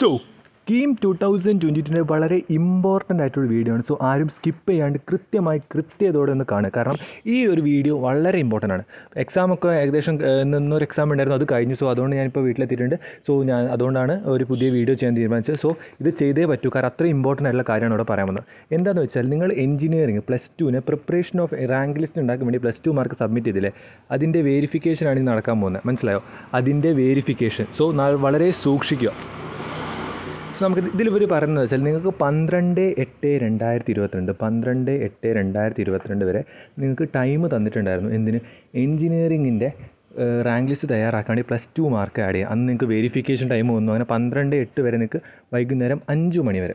So scheme two thousand ടുവിൻ്റെ വളരെ important ആയിട്ടുള്ള വീഡിയോ ആണ് സോ ആരും സ്കിപ്പ് ചെയ്യാണ്ട് കൃത്യമായി കൃത്യതയോടെ ഒന്ന് കാണുക കാരണം ഈ ഒരു വീഡിയോ വളരെ ഇമ്പോർട്ടൻ്റ് ആണ് എക്സാമൊക്കെ ഏകദേശം നിന്നൊരു എക്സാം ഉണ്ടായിരുന്നു അത് കഴിഞ്ഞു സോ അതുകൊണ്ട് ഞാനിപ്പോൾ വീട്ടിലെത്തിയിട്ടുണ്ട് സോ ഞാൻ അതുകൊണ്ടാണ് ഒരു പുതിയ വീഡിയോ ചെയ്യാൻ തീരുമാനിച്ചത് സോ ഇത് ചെയ്തേ പറ്റൂ കാരണം അത്രയും ഇമ്പോർട്ടൻ്റ് ആയിട്ടുള്ള കാര്യമാണ് ഇവിടെ പറയാൻ വന്നത് എന്താണെന്ന് വെച്ചാൽ നിങ്ങൾ എഞ്ചിനീയറിംഗ് പ്ലസ് ടുവിന് പ്രിപ്പറേഷൻ ഓഫ് റാങ്ക് ലിസ്റ്റ് ഉണ്ടാക്കാൻ വേണ്ടി പ്ലസ് ടു മാർക്ക് സബ്മിറ്റ് ചെയ്തില്ലേ അതിൻ്റെ വേരിഫിക്കേഷനാണ് ഇത് നടക്കാൻ പോകുന്നത് മനസ്സിലായോ അതിൻ്റെ വേരിഫിക്കേഷൻ സോ വളരെ സൂക്ഷിക്കുക സോ നമുക്ക് ഇതിൽ ഇവർ പറയുന്നത് വെച്ചാൽ നിങ്ങൾക്ക് പന്ത്രണ്ട് എട്ട് രണ്ടായിരത്തി ഇരുപത്തിരണ്ട് പന്ത്രണ്ട് എട്ട് രണ്ടായിരത്തി ഇരുപത്തിരണ്ട് വരെ നിങ്ങൾക്ക് ടൈം തന്നിട്ടുണ്ടായിരുന്നു എന്തിന് എൻജിനീയറിങ്ങിൻ്റെ റാങ്ക് ലിസ്റ്റ് തയ്യാറാക്കാൻ വേണ്ടി പ്ലസ് ടു മാർക്ക് ആഡ് ചെയ്യുക അന്ന് നിങ്ങൾക്ക് വെരിഫിക്കേഷൻ ടൈം വന്നു അങ്ങനെ പന്ത്രണ്ട് എട്ട് വരെ നിങ്ങൾക്ക് വൈകുന്നേരം അഞ്ച് മണി വരെ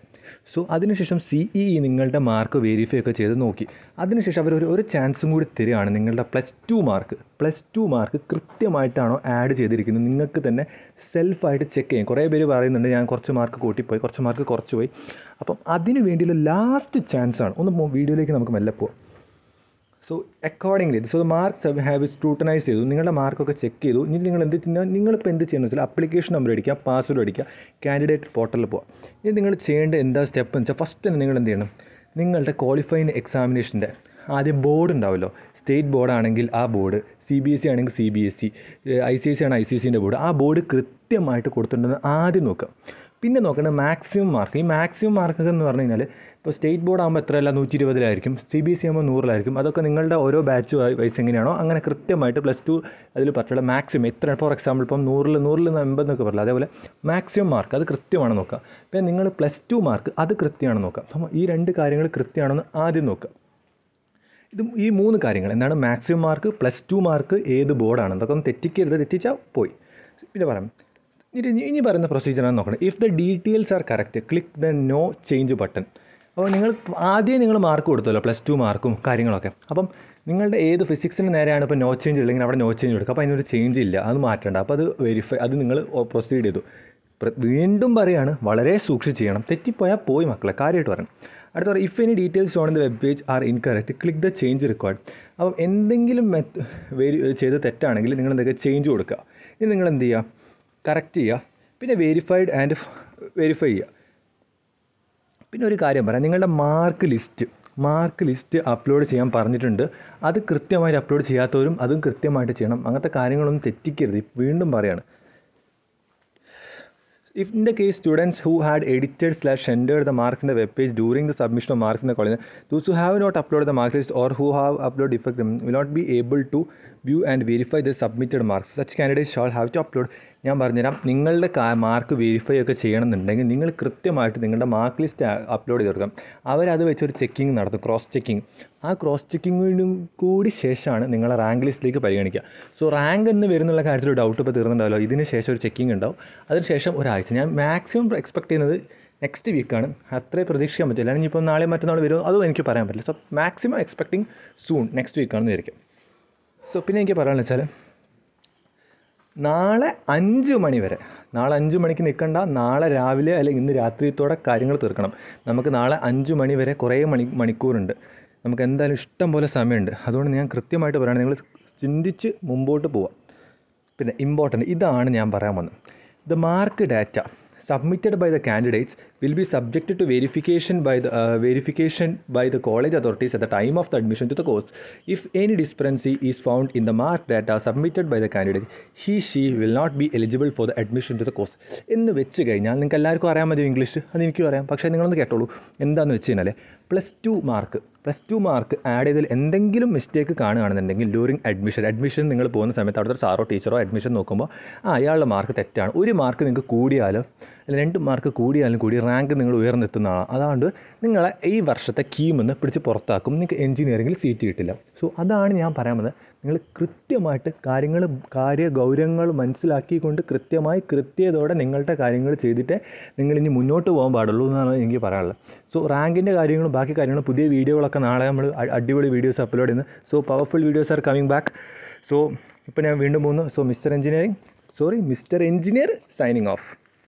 സോ അതിനുശേഷം സി ഇ e e നിങ്ങളുടെ മാർക്ക് വെരിഫൈ ഒക്കെ ചെയ്ത് നോക്കി അതിനുശേഷം അവർ ഒരു ഒരു ചാൻസും കൂടി തരികയാണ് നിങ്ങളുടെ plus two mark plus two mark കൃത്യമായിട്ടാണോ ആഡ് ചെയ്തിരിക്കുന്നത് നിങ്ങൾക്ക് തന്നെ സെൽഫായിട്ട് ചെക്ക് ചെയ്യാം കുറേ പേര് പറയുന്നുണ്ട് ഞാൻ കുറച്ച് മാർക്ക് കൂട്ടിപ്പോയി കുറച്ച് മാർക്ക് കുറച്ച് പോയി അപ്പം അതിനു വേണ്ടിയുള്ള ലാസ്റ്റ് ചാൻസാണ് ഒന്ന് വീഡിയോയിലേക്ക് നമുക്ക് മെല്ലെ പോവാം so accordingly so marks have have scrutinise ചെയ്തു നിങ്ങളുടെ മാർക്കൊക്കെ ചെക്ക് ചെയ്തു ഇനി നിങ്ങൾ എന്ത് ചെയ്യുന്ന നിങ്ങളിപ്പോൾ എന്ത് ചെയ്യുന്നത് വെച്ചാൽ അപ്ലിക്കേഷൻ നമ്പർ അടിക്കുക പാസ്വേഡ് അടിക്കുക കാൻഡിഡേറ്റ് പോർട്ടലിൽ പോകുക ഇനി നിങ്ങൾ ചെയ്യേണ്ട എന്താ സ്റ്റെപ്പ് എന്ന് വെച്ചാൽ ഫസ്റ്റ് തന്നെ നിങ്ങൾ എന്ത് ചെയ്യണം നിങ്ങളുടെ ക്വാളിഫൈൻ എക്സാമിനേഷൻ്റെ ആദ്യം ബോർഡ് ഉണ്ടാവുമല്ലോ സ്റ്റേറ്റ് ബോർഡാണെങ്കിൽ ആ board C B S C ആണെങ്കിൽ C B S C I C S C ആണ് ഐ സി സിൻ്റെ ബോർഡ് ആ ബോർഡ് കൃത്യമായിട്ട് കൊടുത്തിട്ടുണ്ടെന്ന് ആദ്യം നോക്കുക പിന്നെ നോക്കേണ്ടത് മാക്സിമം മാർക്ക് ഈ മാക്സിമം മാർക്കൊക്കെ എന്ന് പറഞ്ഞു കഴിഞ്ഞാൽ ഇപ്പോൾ സ്റ്റേറ്റ് ബോർഡ് ആകുമ്പോൾ എത്രയല്ല നൂറ്റി ഇരുപതിലായിരിക്കും സി ബി എസ് e ആകുമ്പോൾ നൂറിലായിരിക്കും അതൊക്കെ നിങ്ങളുടെ ഓരോ ബാച്ച് വൈസ് എങ്ങനെയാണോ അങ്ങനെ കൃത്യമായിട്ട് പ്ലസ് ടു അതിൽ പറ്റുള്ള മാക്സിമം എത്ര ഫോർ എക്സാമ്പിൾ ഇപ്പം നൂറിൽ നൂറിൽ എൺപതെന്നൊക്കെ പറയില്ല അതേപോലെ മാക്സിമം മാർക്ക് അത് കൃത്യമാണ് നോക്കുക പിന്നെ നിങ്ങൾ പ്ലസ് ടു മാർക്ക് അത് കൃത്യമാണ് നോക്കുക അപ്പം ഈ രണ്ട് കാര്യങ്ങൾ കൃത്യമാണെന്ന് ആദ്യം നോക്കുക ഇത് ഈ മൂന്ന് കാര്യങ്ങൾ എന്താണ് maximum mark plus two mark ഏത് ബോർഡാണ് അതൊക്കെ ഒന്ന് തെറ്റിക്കരുത് തെറ്റിച്ചാൽ പോയി പിന്നെ പറയാം ഇനി ഇനി പറയുന്ന പ്രൊസീജിയറാണ് നോക്കണം if the details are correct click the no change button അപ്പോൾ നിങ്ങൾ ആദ്യം നിങ്ങൾ മാർക്ക് കൊടുത്തല്ലോ പ്ലസ് ടു മാർക്കും കാര്യങ്ങളൊക്കെ അപ്പം നിങ്ങളുടെ ഏത് ഫിസിക്സിന് നേരെയാണ് ഇപ്പോൾ നോ ചേഞ്ച് ഇല്ലെങ്കിൽ അവിടെ നോ ചേഞ്ച് കൊടുക്കുക അപ്പോൾ അതിനൊരു ചേഞ്ച് ഇല്ല അത് മാറ്റേണ്ട അപ്പോൾ അത് വെരിഫൈ അത് നിങ്ങൾ പ്രൊസീഡ് ചെയ്തു വീണ്ടും പറയുകയാണ് വളരെ സൂക്ഷിച്ച് ചെയ്യണം തെറ്റിപ്പോയാൽ പോയി മക്കളെ കാര്യമായിട്ട് പറയണം അടുത്ത if any details on the web page are incorrect click the change record അപ്പം എന്തെങ്കിലും മെത്ത് വെരി ചെയ്ത് തെറ്റാണെങ്കിൽ നിങ്ങൾ എന്തൊക്കെ ചേഞ്ച് കൊടുക്കുക ഇനി നിങ്ങൾ എന്ത് ചെയ്യുക കറക്റ്റ് ചെയ്യുക പിന്നെ വെരിഫൈഡ് ആൻഡ് വെരിഫൈ ചെയ്യുക പിന്നെ ഒരു കാര്യം പറയാം നിങ്ങളുടെ mark list mark list upload ചെയ്യാൻ പറഞ്ഞിട്ടുണ്ട് അത് കൃത്യമായിട്ട് അപ്ലോഡ് ചെയ്യാത്തവരും അതും കൃത്യമായിട്ട് ചെയ്യണം അങ്ങനത്തെ കാര്യങ്ങളൊന്നും തെറ്റിക്കരുത് വീണ്ടും പറയാണ് if in the case students who had edited slash ended the marks in the web page during the submission of marks in the college those who have not upload the mark list or who have upload effect will not be able to view and verify the submitted marks such candidate shall have to upload ഞാൻ പറഞ്ഞുതരാം നിങ്ങളുടെ mark verify ഒക്കെ ചെയ്യണമെന്നുണ്ടെങ്കിൽ നിങ്ങൾ കൃത്യമായിട്ട് നിങ്ങളുടെ mark list upload ചെയ്ത് കൊടുക്കാം അവരത് വെച്ചൊരു ചെക്കിങ് നടത്തും ക്രോസ് ചെക്കിങ് ആ ക്രോസ് ചെക്കിങ്ങിനും കൂടി ശേഷമാണ് നിങ്ങളെ റാങ്ക് ലിസ്റ്റിലേക്ക് പരിഗണിക്കുക സോ റാങ്ക് എന്ന് വരുന്നുള്ള കാര്യത്തിൽ ഡൗട്ട് ഇപ്പോൾ തീർന്നുണ്ടാവല്ലോ ഇതിന് ശേഷം ഒരു ചെക്കിങ് ഉണ്ടാവും അതിനുശേഷം ഒരാഴ്ച ഞാൻ മാക്സിമം എക്സ്പെക്ട് ചെയ്യുന്നത് നെക്സ്റ്റ് വീക്കാണ് അത്രേ പ്രതീക്ഷിക്കാൻ പറ്റില്ല അല്ലെങ്കിൽ ഇപ്പോൾ നാളെ മറ്റന്നാൾ വരുമോ അതും എനിക്ക് പറയാൻ പറ്റില്ല so maximum expecting soon next വീക്കാണെന്ന് വിചാരിക്കും സോ പിന്നെ എനിക്ക് പറയാമെന്ന് വെച്ചാൽ നാളെ അഞ്ച് മണി വരെ നാളെ അഞ്ച് മണിക്ക് നിൽക്കണ്ട നാളെ രാവിലെ അല്ലെങ്കിൽ ഇന്ന് രാത്രിയത്തോടെ കാര്യങ്ങൾ തീർക്കണം നമുക്ക് നാളെ അഞ്ച് മണി വരെ കുറേ മണി മണിക്കൂറുണ്ട് നമുക്ക് എന്തായാലും ഇഷ്ടം പോലെ സമയമുണ്ട് അതുകൊണ്ട് ഞാൻ കൃത്യമായിട്ട് പറയണം നിങ്ങൾ ചിന്തിച്ച് മുമ്പോട്ട് പോവാം പിന്നെ ഇമ്പോർട്ടൻറ്റ് ഇതാണ് ഞാൻ പറയാൻ വന്നത് the mark data submitted by the candidates will be subjected to verification by the uh, verification by the college authorities at the time of the admission to the course. If any discrepancy is found in the mark data submitted by the candidate, he she will not be eligible for the admission to the course. എന്ന് വെച്ച് കഴിഞ്ഞാൽ നിങ്ങൾക്ക് എല്ലാവർക്കും അറിയാൻ മതി English അത് എനിക്കും അറിയാം പക്ഷേ നിങ്ങളൊന്ന് കേട്ടോളൂ എന്താണെന്ന് വെച്ച് കഴിഞ്ഞാൽ plus two mark plus two mark add ചെയ്തതിൽ എന്തെങ്കിലും മിസ്റ്റേക്ക് കാണുകയാണെന്നുണ്ടെങ്കിൽ ഡ്യൂറിങ് അഡ്മിഷൻ അഡ്മിഷൻ നിങ്ങൾ പോകുന്ന സമയത്ത് അവിടുത്തെ സാറോ ടീച്ചറോ അഡ്മിഷൻ നോക്കുമ്പോൾ ആ അയാളുടെ മാർക്ക് തെറ്റാണ് ഒരു മാർക്ക് നിങ്ങൾക്ക് കൂടിയാലോ രണ്ട് മാർക്ക് കൂടിയാലും കൂടി റാങ്ക് നിങ്ങൾ ഉയർന്നെത്തുന്ന ആളാണ് അതുകൊണ്ട് നിങ്ങളെ ഈ വർഷത്തെ കീമെന്ന് പിടിച്ച് പുറത്താക്കും നിങ്ങൾക്ക് എഞ്ചിനീയറിംഗിൽ സീറ്റ് കിട്ടില്ല സോ അതാണ് ഞാൻ പറയാൻ വന്നത് നിങ്ങൾ കൃത്യമായിട്ട് കാര്യങ്ങൾ കാര്യ ഗൗരവങ്ങൾ മനസ്സിലാക്കിക്കൊണ്ട് കൃത്യമായി കൃത്യതയോടെ നിങ്ങളുടെ കാര്യങ്ങൾ ചെയ്തിട്ടേ നിങ്ങൾ ഇനി മുന്നോട്ട് പോകാൻ പാടുള്ളൂ എന്നാണ് എനിക്ക് പറയാനുള്ളത് സോ റാങ്കിൻ്റെ കാര്യങ്ങളും ബാക്കി കാര്യങ്ങളും പുതിയ വീഡിയോകളൊക്കെ നാളെ നമ്മൾ അടിപൊളി വീഡിയോസ് അപ്ലോഡ് ചെയ്യുന്നത് so powerful videos are coming back so ഇപ്പോൾ ഞാൻ വീണ്ടും പോകുന്നു so mister engineering sorry mister engineer signing of